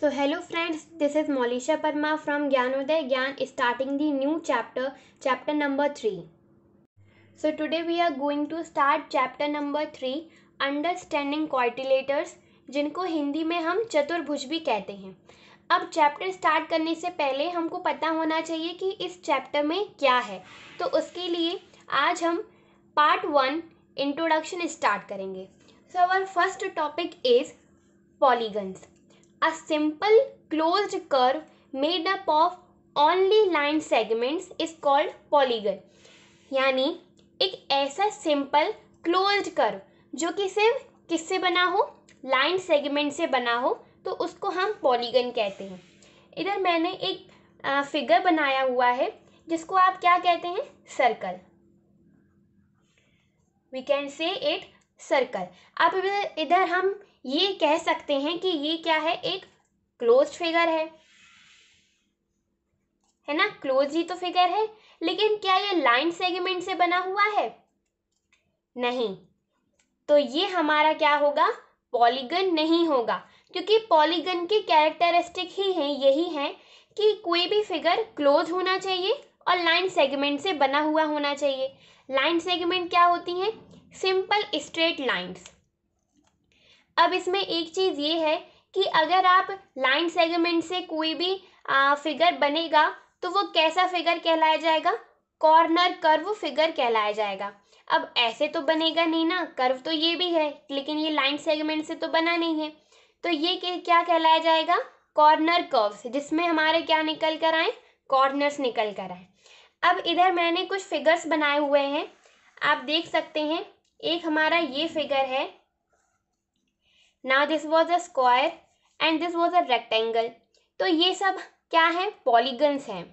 So hello friends this is Molisha Parma from Gyanoday Gyan starting the new chapter chapter number three so today we are going to start chapter number three understanding quadrilaterals जिनको हिंदी में हम चतुर्भुज भी कहते हैं अब chapter start करने से पहले हमको पता होना चाहिए कि इस चैप्टर में क्या है तो उसके लिए आज हम पार्ट वन इंट्रोडक्शन स्टार्ट करेंगे so our first topic is polygons a simple closed curve made up of only line segments is called polygon यानी एक ऐसा सिंपल क्लोज्ड कर्व जो कि सिर्फ किससे बना हो लाइन सेगमेंट से बना हो तो उसको हम पॉलीगन कहते हैं इधर मैंने एक फिगर बनाया हुआ है जिसको आप क्या कहते हैं circle we can say it circle अब इधर हम ये कह सकते हैं कि ये क्या है एक क्लोज फिगर है है ना क्लोज ही तो फिगर है लेकिन क्या ये लाइन सेगमेंट से बना हुआ है नहीं तो ये हमारा क्या होगा पॉलीगन नहीं होगा क्योंकि पॉलीगन के कैरेक्टरिस्टिक ही है यही है कि कोई भी फिगर क्लोज होना चाहिए और लाइन सेगमेंट से बना हुआ होना चाहिए लाइन सेगमेंट क्या होती हैं सिंपल स्ट्रेट लाइंस अब इसमें एक चीज़ ये है कि अगर आप लाइन सेगमेंट से कोई भी आ, फिगर बनेगा तो वो कैसा फिगर कहलाया जाएगा कॉर्नर कर्व फिगर कहलाया जाएगा अब ऐसे तो बनेगा नहीं ना कर्व तो ये भी है लेकिन ये लाइन सेगमेंट से तो बना नहीं है तो ये क्या कहलाया जाएगा कॉर्नर कर्व्स जिसमें हमारे क्या निकल कर आए कॉर्नर्स निकल कर आए अब इधर मैंने कुछ फिगर्स बनाए हुए हैं आप देख सकते हैं एक हमारा ये फिगर है ना this was a square and this was a rectangle तो ये सब क्या है पॉलीगन्स हैं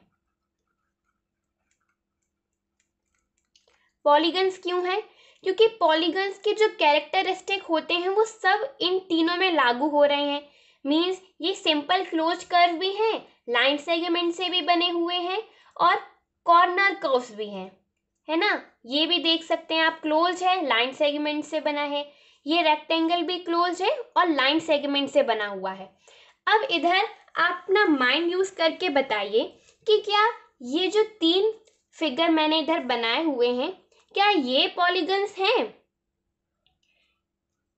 पॉलीगन्स क्यों हैं क्योंकि पॉलीगन्स के जो कैरेक्टरिस्टिक होते हैं वो सब इन तीनों में लागू हो रहे हैं मीन्स ये सिंपल क्लोज कर्व भी हैं लाइन सेगमेंट से भी बने हुए हैं और कॉर्नर कर्व्स भी हैं है ना ये भी देख सकते हैं आप क्लोज है लाइन सेगमेंट से बना है ये रेक्टेंगल भी क्लोज है और लाइन सेगमेंट से बना हुआ है अब इधर आप अपना माइंड यूज करके बताइए कि क्या ये जो तीन फिगर मैंने इधर बनाए हुए हैं क्या ये पॉलीगन्स हैं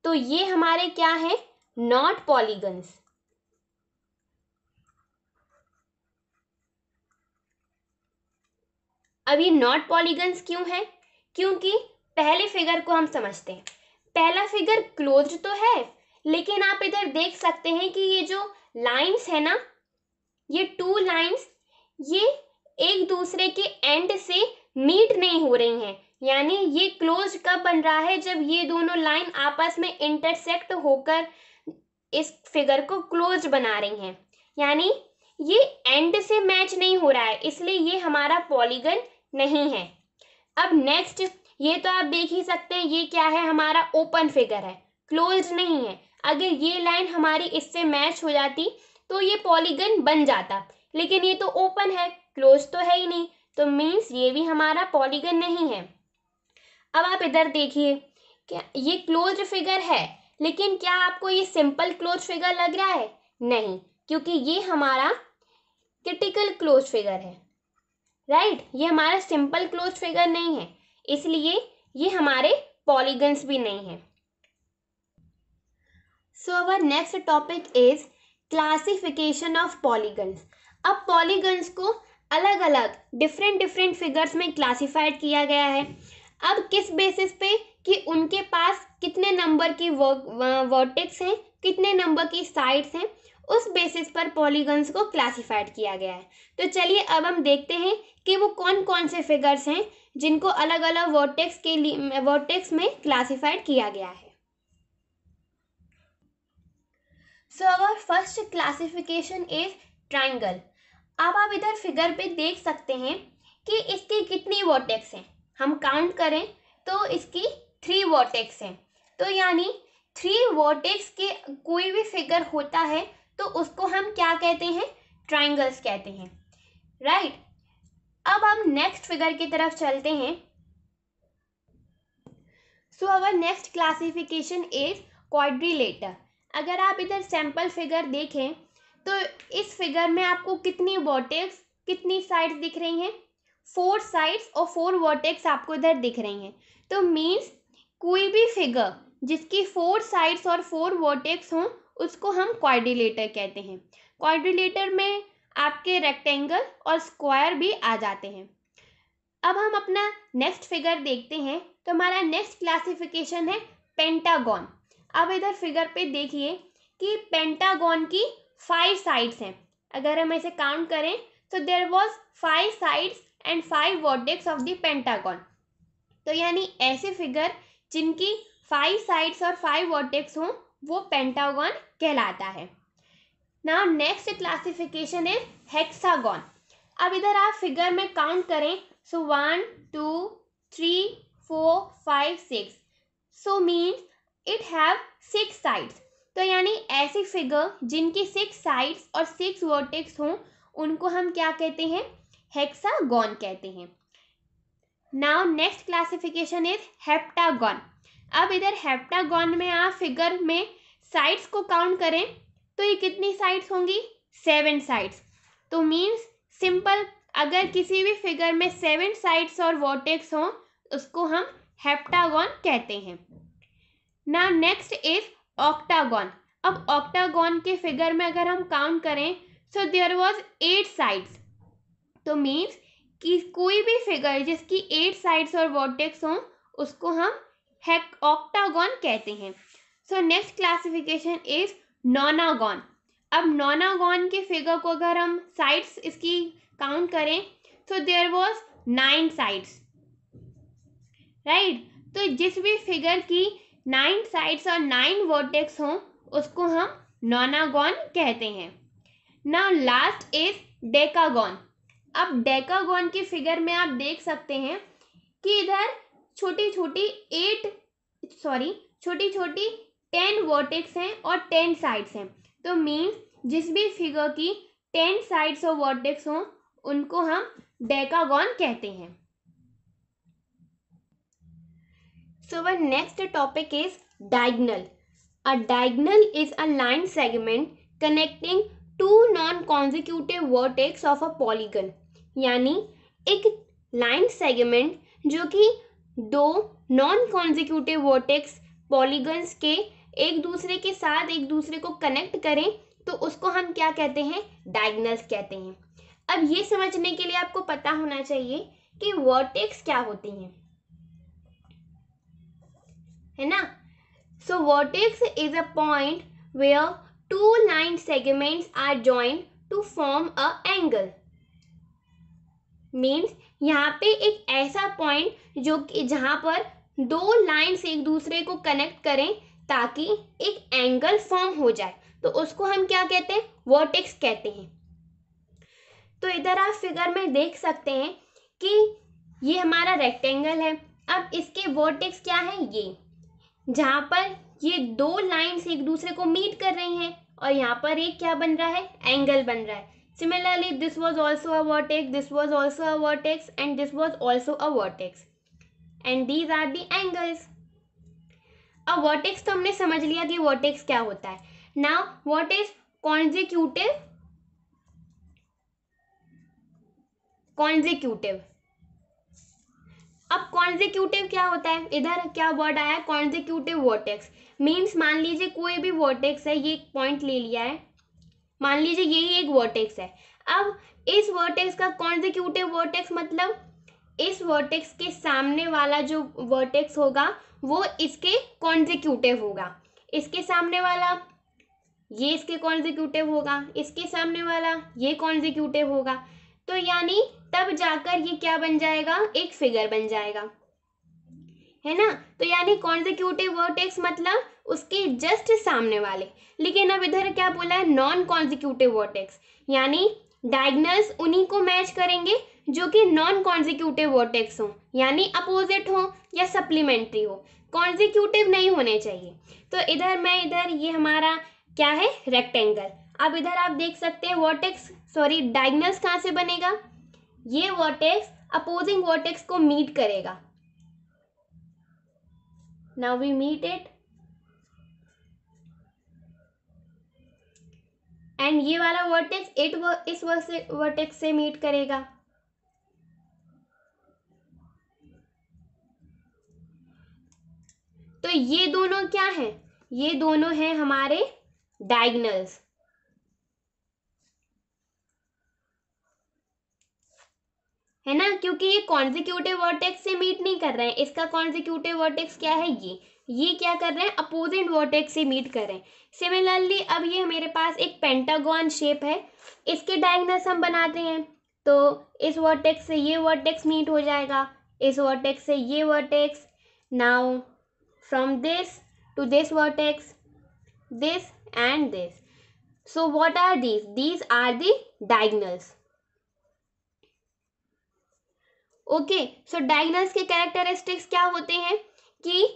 तो ये हमारे क्या है नॉट पॉलीगन्स अभी नॉट पॉलीगन्स क्यों है क्योंकि पहले फिगर को हम समझते हैं पहला फिगर क्लोज्ड तो है लेकिन आप इधर देख सकते हैं कि ये जो लाइंस है ना ये टू लाइंस ये एक दूसरे के एंड से मीट नहीं हो रही हैं यानी ये क्लोज कब बन रहा है जब ये दोनों लाइन आपस में इंटरसेक्ट होकर इस फिगर को क्लोज बना रही हैं यानी ये एंड से मैच नहीं हो रहा है इसलिए ये हमारा पॉलीगन नहीं है अब नेक्स्ट ये तो आप देख ही सकते हैं ये क्या है हमारा ओपन फिगर है क्लोज नहीं है अगर ये लाइन हमारी इससे मैच हो जाती तो ये पॉलीगन बन जाता लेकिन ये तो ओपन है क्लोज तो है ही नहीं तो मीन्स ये भी हमारा पॉलीगन नहीं है अब आप इधर देखिए क्या ये क्लोज फिगर है लेकिन क्या आपको ये सिंपल क्लोज फिगर लग रहा है नहीं क्योंकि ये हमारा क्रिटिकल क्लोज फिगर है राइट ये हमारा सिंपल क्लोज फिगर नहीं है इसलिए ये हमारे पॉलीगन्स भी नहीं हैं so our next topic is classification of polygons अब पॉलीगन्स को अलग अलग डिफरेंट डिफरेंट फिगर्स में क्लासिफाइड किया गया है अब किस बेसिस पे कि उनके पास कितने नंबर की वर्टिक्स हैं कितने नंबर की साइड्स हैं उस बेसिस पर पॉलीगन्स को क्लासिफाइड किया गया है तो चलिए अब हम देखते हैं कि वो कौन कौन से फिगर्स हैं जिनको अलग अलग वोटेक्स के लिए वोटेक्स में क्लासिफाइड किया गया है so our first classification is triangle अब आप इधर फिगर पे देख सकते हैं कि इसकी कितनी वोटेक्स हैं हम काउंट करें तो इसकी थ्री वोटेक्स हैं तो यानी थ्री वोटेक्स के कोई भी फिगर होता है तो उसको हम क्या कहते हैं ट्राइंगल्स कहते हैं राइट right? अब हम नेक्स्ट फिगर की तरफ चलते हैं so our next classification is quadrilateral अगर आप इधर सैम्पल फिगर देखें तो इस फिगर में आपको कितनी वॉटेक्स कितनी साइड्स दिख रही हैं फोर साइड्स और फोर वॉटेक्स आपको इधर दिख रही हैं तो मीन्स कोई भी फिगर जिसकी फोर साइड्स और फोर वॉटेक्स हों उसको हम क्वाड्रिलेटर कहते हैं क्वाड्रिलेटर में आपके रेक्टेंगल और स्क्वायर भी आ जाते हैं अब हम अपना नेक्स्ट फिगर देखते हैं तो हमारा नेक्स्ट क्लासिफिकेशन है पेंटागॉन अब इधर फिगर पे देखिए कि पेंटागॉन की फाइव साइड्स हैं अगर हम इसे काउंट करें तो there was five sides and five vertex of the pentagon तो यानी ऐसे फिगर जिनकी फाइव साइड्स और फाइव वॉडेक्स हों वो पेंटागॉन कहलाता है now next classification is hexagon अब इधर आप फिगर में काउंट करें so one two three four five six so means it have six sides तो यानी ऐसी फिगर जिनकी सिक्स साइड्स और सिक्स वर्टेक्स हों उनको हम क्या कहते हैं हेक्सागॉन कहते हैं now next classification is heptagon अब इधर हेप्टागॉन में आप फिगर में साइड्स को काउंट करें तो ये कितनी साइड्स होंगी सेवन साइड्स तो मीन्स सिंपल अगर किसी भी फिगर में सेवन साइड्स और वोटेक्स हों उसको हम हेप्टागॉन कहते हैं ना नेक्स्ट इज ऑक्टागॉन अब ऑक्टागॉन के फिगर में अगर हम काउंट करें so there was eight sides तो मीन्स कि कोई भी फिगर जिसकी एट साइड्स और वोटेक्स हों उसको हम हैक ऑक्टागॉन कहते हैं so next classification is nonagon अब नोनागॉन के फिगर को अगर हम साइड्स इसकी काउंट करें तो there was nine sides right तो जिस भी फिगर की नाइन साइड्स और नाइन वर्टेक्स हों उसको हम नोनागॉन कहते हैं नाउ लास्ट इज डेकागॉन अब डेकागॉन की फिगर में आप देख सकते हैं कि इधर छोटी छोटी एट सॉरी छोटी छोटी टेन वर्टेक्स हैं और टेन साइड्स हैं तो मीन्स जिस भी फिगर की टेन साइड्स और वर्टेक्स हों उनको हम डेकागॉन कहते हैं so we next topic is diagonal a diagonal is a line segment connecting two non consecutive vertex of a polygon यानी एक लाइन सेगमेंट जो कि दो नॉन कॉन्जिक्यूटिव वर्टेक्स पॉलीगन्स के एक दूसरे के साथ एक दूसरे को कनेक्ट करें तो उसको हम क्या कहते हैं डायगनल्स कहते हैं अब ये समझने के लिए आपको पता होना चाहिए कि वर्टेक्स क्या होती हैं है ना so vertex is a point where two line segments are joint to form a angle means यहाँ पे एक ऐसा पॉइंट जो कि जहाँ पर दो लाइन्स एक दूसरे को कनेक्ट करें ताकि एक एंगल फॉर्म हो जाए तो उसको हम क्या कहते हैं वर्टेक्स कहते हैं तो इधर आप फिगर में देख सकते हैं कि ये हमारा रेक्टेंगल है अब इसके वर्टेक्स क्या है ये जहाँ पर ये दो लाइंस एक दूसरे को मीट कर रही हैं और यहाँ पर एक क्या बन रहा है एंगल बन रहा है similarly this was also a vertex this was also a vertex and this was also a vertex and these are the angles अब वर्टेक्स तो हमने समझ लिया कि वर्टेक्स क्या होता है now what is consecutive consecutive अब कॉन्जिक्यूटिव क्या होता है इधर क्या वर्ड आया कॉन्जिक्यूटिव वर्टेक्स मीन्स मान लीजिए कोई भी वर्टेक्स है ये एक पॉइंट ले लिया है मान लीजिए यही एक वर्टेक्स है अब इस वर्टेक्स का कॉन्जिक्यूटिव वर्टेक्स मतलब इस वर्टेक्स के सामने वाला जो वर्टेक्स होगा वो इसके कॉन्जिक्यूटिव होगा इसके सामने वाला ये इसके कॉन्जिक्यूटिव होगा इसके सामने वाला ये कॉन्जिक्यूटिव होगा तो यानी तब जाकर ये क्या बन जाएगा एक फिगर बन जाएगा है ना तो यानी कॉन्जिक्यूटिव वर्टेक्स मतलब उसके जस्ट सामने वाले लेकिन अब इधर क्या बोला है नॉन कॉन्जिक्यूटिव वर्टेक्स यानी डायग्नल्स उन्हीं को मैच करेंगे जो कि नॉन कॉन्जिक्यूटिव वर्टेक्स हो यानी अपोजिट हो या सप्लीमेंट्री हो कॉन्जिक्यूटिव नहीं होने चाहिए तो इधर मैं इधर ये हमारा क्या है रेक्टेंगल अब इधर आप देख सकते हैं वर्टेक्स सॉरी डायग्नल्स कहाँ से बनेगा ये वर्टेक्स अपोजिंग वर्टेक्स को मीट करेगा now we meet it and ये वाला वर्टेक्स इट इस वर्टेक्स से मीट करेगा तो ये दोनों क्या है ये दोनों हैं हमारे डायगनल्स है ना क्योंकि ये कॉन्जिक्यूटिव वर्टेक्स से मीट नहीं कर रहे हैं इसका कॉन्जिक्यूटिव वर्टेक्स क्या है ये ये क्या कर रहे हैं अपोजिट वर्टेक्स से मीट कर रहे हैं सिमिलरली अब ये मेरे पास एक पेंटागॉन शेप है इसके डायगनस हम बनाते हैं तो इस वर्टेक्स से ये वर्टेक्स मीट हो जाएगा इस वर्टेक्स से ये vertex now from this to this vertex, this and this. So what are these? These are the diagonals. Okay so diagonals के कैरेक्टरिस्टिक्स क्या होते हैं कि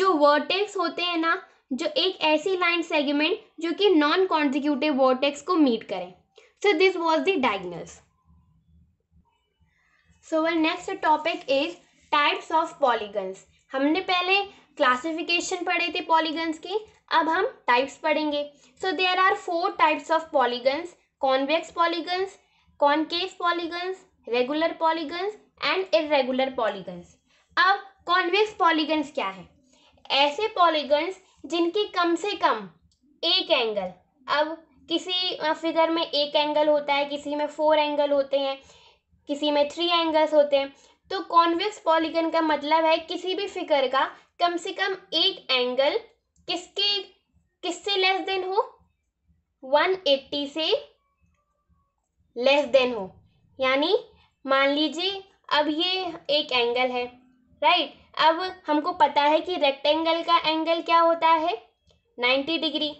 जो वर्टेक्स होते हैं ना जो एक ऐसी लाइन सेगमेंट जो कि नॉन कॉन्जिक्यूटिव वर्टेक्स को मीट करें so this was the diagonals so well next topic is types of polygons हमने पहले क्लासिफिकेशन पढ़े थे पॉलीगन्स के अब हम टाइप्स पढ़ेंगे so there are four types of polygons convex polygons concave polygons regular polygons and irregular polygons अब convex polygons क्या है ऐसे पॉलीगन्स जिनके कम से कम एक एंगल अब किसी फिगर में एक एंगल होता है किसी में फोर एंगल होते हैं किसी में थ्री एंगल्स होते हैं तो कॉन्वेक्स पॉलीगन का मतलब है किसी भी फिगर का कम से कम एक एंगल किसके किससे लेस देन हो 180 से लेस देन हो यानी मान लीजिए अब ये एक एंगल है राइट अब हमको पता है कि रेक्टेंगल का एंगल क्या होता है 90 डिग्री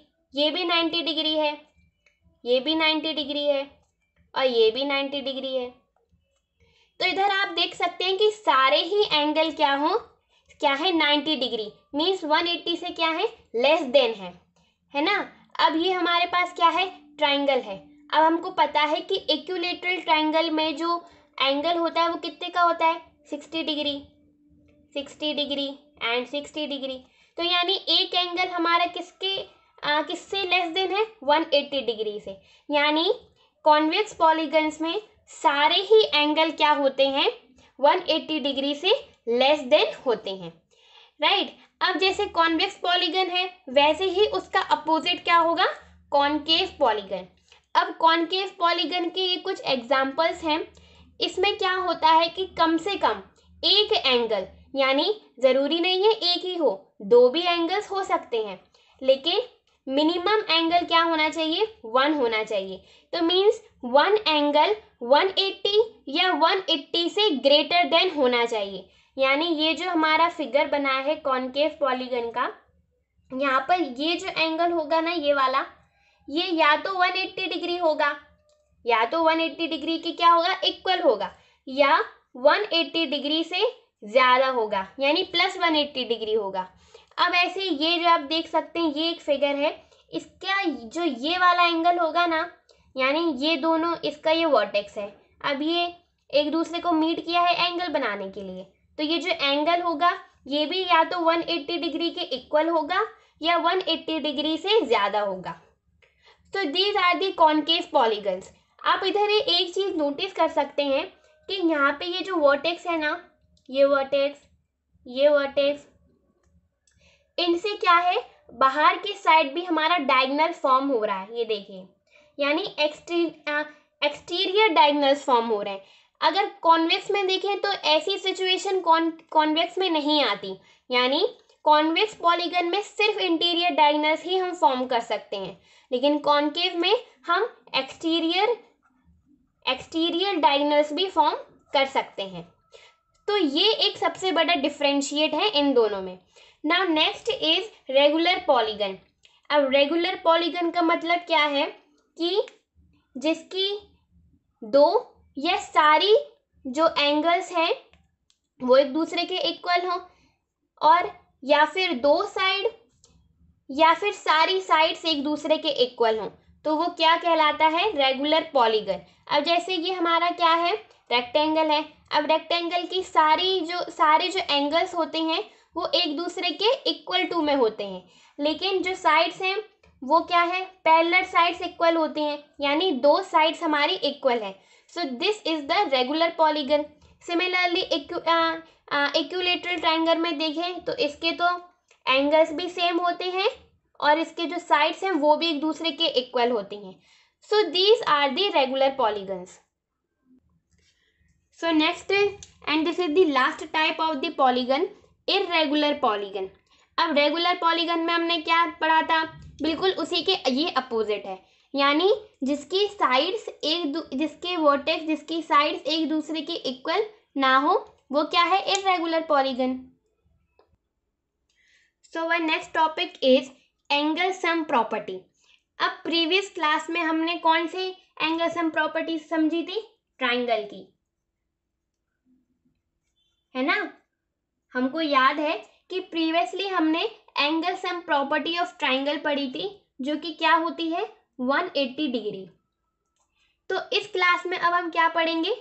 ये भी 90 डिग्री है ये भी 90 डिग्री है और ये भी 90 डिग्री है तो इधर आप देख सकते हैं कि सारे ही एंगल क्या हों क्या है 90 डिग्री मीन्स 180 से क्या है लेस देन है है ना अब ये हमारे पास क्या है ट्राइंगल है अब हमको पता है कि एक्यूलेट्रल ट्राइंगल में जो एंगल होता है वो कितने का होता है 60 डिग्री 60 डिग्री एंड 60 डिग्री तो यानी एक एंगल हमारा किसके किससे लेस देन है 180 डिग्री से यानी कॉन्वेक्स पॉलीगन्स में सारे ही एंगल क्या होते हैं 180 डिग्री से लेस देन होते हैं राइट right? अब जैसे कॉन्वेक्स पॉलीगन है वैसे ही उसका अपोजिट क्या होगा कॉन्केव पॉलीगन अब कॉन्केव पॉलीगन के ये कुछ एग्जाम्पल्स हैं इसमें क्या होता है कि कम से कम एक एंगल यानी ज़रूरी नहीं है एक ही हो दो भी एंगल्स हो सकते हैं लेकिन मिनिमम एंगल क्या होना चाहिए वन होना चाहिए तो means one angle one eighty या वन एट्टी से ग्रेटर देन होना चाहिए यानी ये जो हमारा फिगर बना है कॉन्केव पॉलीगन का यहाँ पर ये जो एंगल होगा ना ये वाला ये या तो 180 डिग्री होगा या तो 180 डिग्री के क्या होगा इक्वल होगा या 180 डिग्री से ज़्यादा होगा यानी प्लस 180 डिग्री होगा अब ऐसे ये जो आप देख सकते हैं ये एक फिगर है इसका जो ये वाला एंगल होगा ना यानी ये दोनों इसका ये वॉटेक्स है अब ये एक दूसरे को मीट किया है एंगल बनाने के लिए तो ये जो एंगल होगा ये भी या तो 180 डिग्री के इक्वल होगा या 180 डिग्री से ज़्यादा होगा तो these are the concave polygons आप इधर एक चीज़ नोटिस कर सकते हैं कि यहाँ पे ये जो वर्टेक्स है ना ये वर्टेक्स ये वर्टेक्स इनसे क्या है बाहर की साइड भी हमारा डायगनल फॉर्म हो रहा है ये देखिए यानी एक्सटी एक्सटीरियर डायगनल फॉर्म हो रहे हैं अगर कॉन्वेक्स में देखें तो ऐसी सिचुएशन कॉन कॉन्वेक्स में नहीं आती यानी कॉन्वेक्स पॉलीगन में सिर्फ इंटीरियर डाइनर्स ही हम फॉर्म कर सकते हैं लेकिन कॉन्केव में हम एक्सटीरियर एक्सटीरियर डाइनर्स भी फॉर्म कर सकते हैं तो ये एक सबसे बड़ा डिफ्रेंशिएट है इन दोनों में now next is regular polygon अब रेगुलर पॉलीगन का मतलब क्या है कि जिसकी दो ये सारी जो एंगल्स हैं वो एक दूसरे के इक्वल हों और या फिर दो साइड या फिर सारी साइड्स एक दूसरे के इक्वल हों तो वो क्या कहलाता है रेगुलर पॉलीगन अब जैसे ये हमारा क्या है रेक्टेंगल है अब रेक्टेंगल की सारी जो सारे जो एंगल्स होते हैं वो एक दूसरे के इक्वल टू में होते हैं लेकिन जो साइड्स हैं वो क्या है पैरलर साइड्स इक्वल होते हैं यानी दो साइड्स हमारी इक्वल है so this is the regular polygon similarly equilateral triangle में देखें तो इसके तो एंगल्स भी सेम होते हैं और इसके जो साइड्स हैं वो भी एक दूसरे के इक्वल होते हैं so these are the regular polygons so next and this is the last type of the polygon irregular polygon अब रेगुलर पॉलीगन में हमने क्या पढ़ा था बिल्कुल उसी के ये अपोजिट है यानी जिसकी साइड्स एक जिसके वोटेक्स जिसकी साइड्स एक दूसरे के इक्वल ना हो वो क्या है irregular polygon so we next topic is angle sum property अब प्रीवियस क्लास में हमने कौन सी एंगल सम प्रॉपर्टी समझी थी ट्राइंगल की है ना हमको याद है कि प्रीवियसली हमने angle sum property of triangle पढ़ी थी जो कि क्या होती है 180 डिग्री तो इस क्लास में अब हम क्या पढ़ेंगे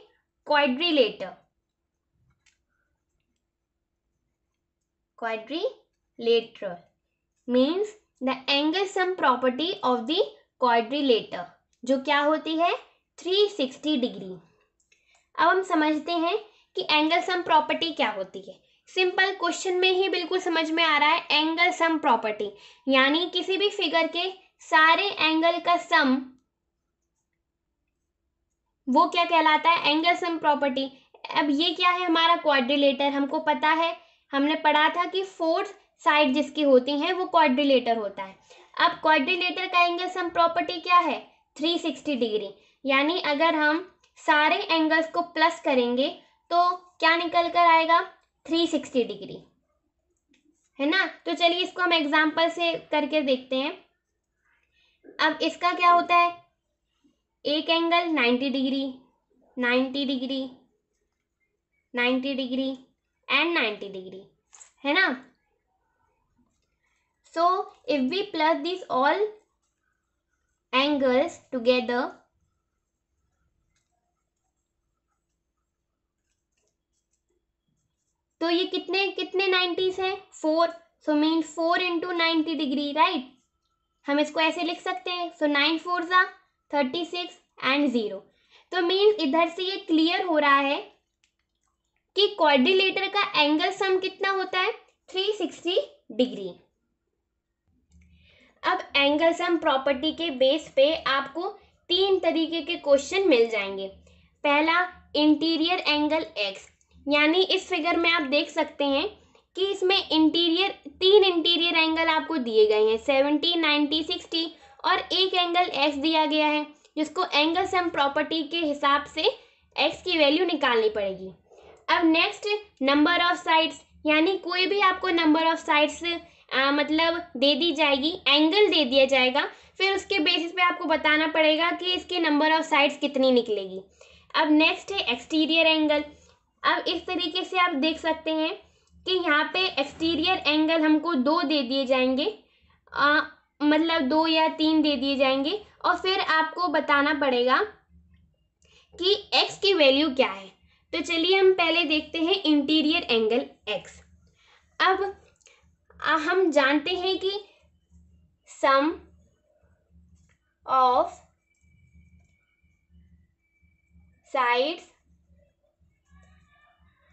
क्वाड्रीलेटर quadrilateral means the angle sum property of the quadrilater जो क्या होती है 360 डिग्री अब हम समझते हैं कि एंगल सम प्रॉपर्टी क्या होती है सिंपल क्वेश्चन में ही बिल्कुल समझ में आ रहा है एंगल सम प्रॉपर्टी यानी किसी भी फिगर के सारे एंगल का सम वो क्या कहलाता है एंगल सम प्रॉपर्टी अब ये क्या है हमारा क्वाड्रिलेटर हमको पता है हमने पढ़ा था कि फोर्थ साइड जिसकी होती है वो क्वाड्रिलेटर होता है अब क्वाड्रिलेटर का एंगल सम प्रॉपर्टी क्या है 360 डिग्री यानी अगर हम सारे एंगल्स को प्लस करेंगे तो क्या निकल कर आएगा 360 डिग्री है ना तो चलिए इसको हम एग्जाम्पल से करके देखते हैं अब इसका क्या होता है एक angle 90 degree 90 degree 90 degree and 90 degree है ना so if we plus this all angles together तो ये कितने कितने नाइन्टीज हैं four so mean four into ninety degree right हम इसको ऐसे लिख सकते हैं सो नाइन फोर ज़ा थर्टी सिक्स एंड ज़ीरो तो मीन्स इधर से ये क्लियर हो रहा है कि कॉर्डिलेटर का एंगल सम कितना होता है थ्री सिक्सटी डिग्री अब एंगल सम प्रॉपर्टी के बेस पे आपको तीन तरीके के क्वेश्चन मिल जाएंगे पहला इंटीरियर एंगल एक्स यानी इस फिगर में आप देख सकते हैं कि इसमें इंटीरियर तीन इंटीरियर एंगल आपको दिए गए हैं सेवेंटी नाइन्टी सिक्सटी और एक एंगल एक्स दिया गया है जिसको एंगल सम प्रॉपर्टी के हिसाब से एक्स की वैल्यू निकालनी पड़ेगी अब नेक्स्ट नंबर ऑफ साइड्स यानी कोई भी आपको नंबर ऑफ साइड्स मतलब दे दी जाएगी एंगल दे दिया जाएगा फिर उसके बेसिस पे आपको बताना पड़ेगा कि इसके नंबर ऑफ साइड्स कितनी निकलेगी अब नेक्स्ट है एक्सटीरियर एंगल अब इस तरीके से आप देख सकते हैं कि यहाँ पे एक्सटीरियर एंगल हमको दो दे दिए जाएंगे आ, मतलब दो या तीन दे दिए जाएंगे और फिर आपको बताना पड़ेगा कि एक्स की वैल्यू क्या है तो चलिए हम पहले देखते हैं इंटीरियर एंगल एक्स अब आ, हम जानते हैं कि sum of sides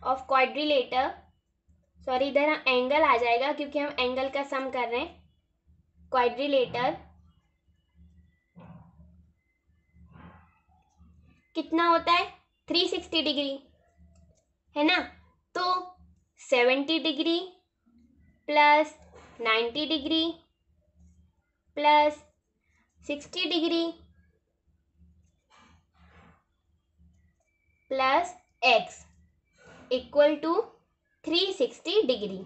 of quadrilateral sorry इधर हम एंगल आ जाएगा क्योंकि हम एंगल का सम कर रहे हैं क्वाड्रिलेटर कितना होता है थ्री सिक्सटी डिग्री है ना तो seventy degree plus ninety degree plus sixty degree plus x equal to three sixty degree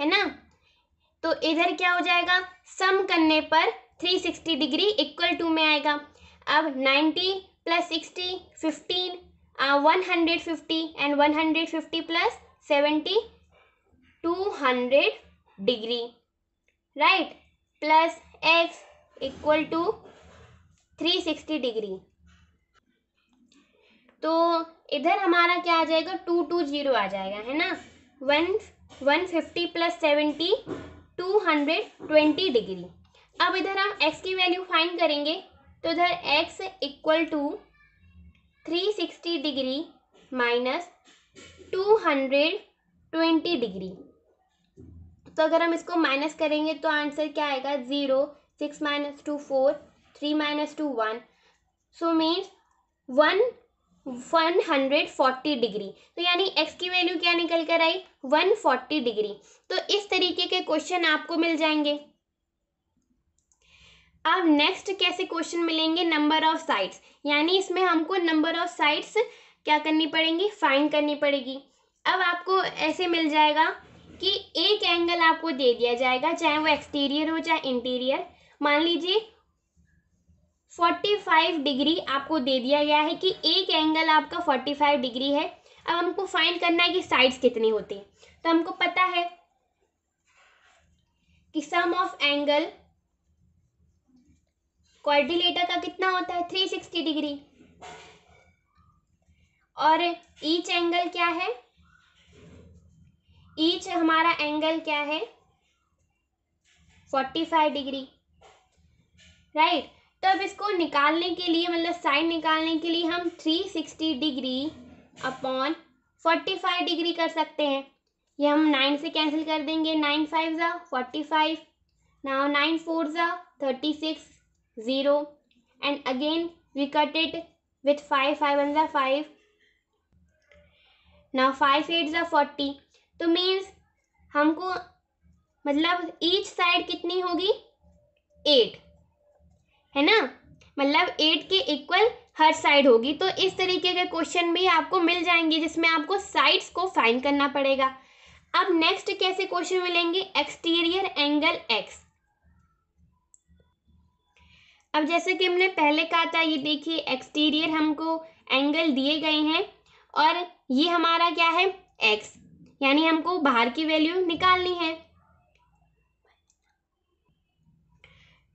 है ना तो इधर क्या हो जाएगा सम करने पर three sixty degree equal to में आएगा अब 90 plus 60 15 one hundred fifty and one hundred fifty plus seventy two hundred degree right plus x equal to three sixty degree तो इधर हमारा क्या आ जाएगा टू टू जीरो आ जाएगा है ना one one fifty plus seventy two hundred twenty degree अब इधर हम x की वैल्यू फाइंड करेंगे तो इधर x equal to three sixty degree minus two hundred twenty degree तो अगर हम इसको माइनस करेंगे तो आंसर क्या आएगा zero six minus two four three minus two one so means one 140 degree तो यानी x की वैल्यू क्या निकल कर आई 140 डिग्री तो इस तरीके के क्वेश्चन आपको मिल जाएंगे अब नेक्स्ट कैसे क्वेश्चन मिलेंगे नंबर ऑफ साइड्स यानी इसमें हमको नंबर ऑफ साइड्स क्या करनी पड़ेंगी फाइंड करनी पड़ेगी अब आपको ऐसे मिल जाएगा कि एक एंगल आपको दे दिया जाएगा चाहे वो एक्सटीरियर हो चाहे इंटीरियर मान लीजिए 45 डिग्री आपको दे दिया गया है कि एक एंगल आपका 45 डिग्री है अब हमको फाइंड करना है कि साइड्स कितने होते हैं तो हमको पता है कि सम ऑफ एंगल क्वाड्रिलेटर का कितना होता है 360 डिग्री और ईच एंगल क्या है ईच हमारा एंगल क्या है 45 डिग्री राइट right? तो अब इसको निकालने के लिए मतलब साइड निकालने के लिए हम 360 डिग्री अपॉन 45 डिग्री कर सकते हैं ये हम नाइन से कैंसिल कर देंगे नाइन फाइव ज़ा forty five now nine four ज़ा thirty six zero and again we cut it with five five one ज़ा फाइव ना फाइव एट ज़ा फोर्टी तो मीन्स हमको मतलब ईच साइड कितनी होगी एट है ना मतलब एट के इक्वल हर साइड होगी तो इस तरीके के क्वेश्चन भी आपको मिल जाएंगे जिसमें आपको साइड्स को फाइन करना पड़ेगा अब नेक्स्ट कैसे क्वेश्चन मिलेंगे एक्सटीरियर एंगल एक्स अब जैसे कि हमने पहले कहा था ये देखिए एक्सटीरियर हमको एंगल दिए गए हैं और ये हमारा क्या है एक्स यानी हमको बाहर की वैल्यू निकालनी है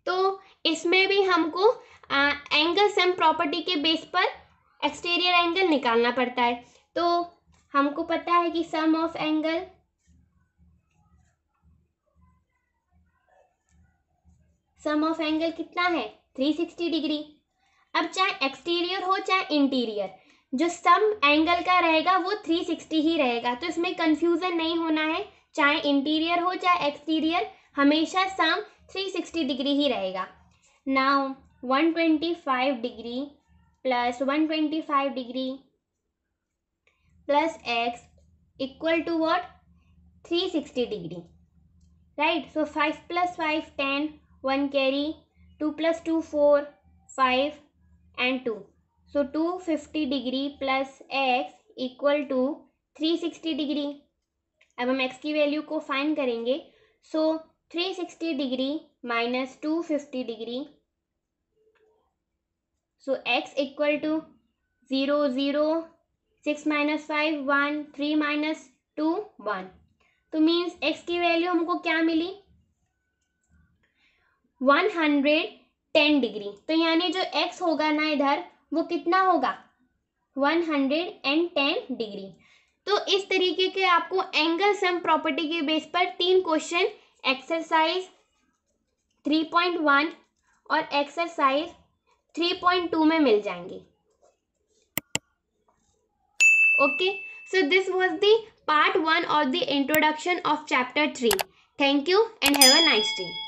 तो इसमें भी हमको एंगल सम प्रॉपर्टी के बेस पर एक्सटीरियर एंगल निकालना पड़ता है तो हमको पता है कि sum of angle sum of angle कितना है 360 डिग्री अब चाहे एक्सटीरियर हो चाहे इंटीरियर जो सम एंगल का रहेगा वो 360 ही रहेगा तो इसमें कंफ्यूजन नहीं होना है चाहे इंटीरियर हो चाहे एक्सटीरियर हमेशा सम 360 डिग्री ही रहेगा now 125 degree plus 125 degree plus x equal to what 360 degree right so 5 plus five ten one carry two plus two four five and two so two fifty degree plus x equal to three sixty degree अब हम x की value को fine करेंगे सो so, 360 degree minus 250 degree. So x equal to 0, 0, 6 minus 5, 1, 3 minus 2, 1. तो means x की value हमको क्या मिली 110 degree तो यानी जो x होगा ना इधर वो कितना होगा 110 डिग्री तो इस तरीके के आपको एंगल सम प्रॉपर्टी के बेस पर तीन क्वेश्चन एक्सरसाइज 3.1 और एक्सरसाइज 3.2 में मिल जाएंगे okay so this was the part one of the introduction of chapter three thank you and have a nice day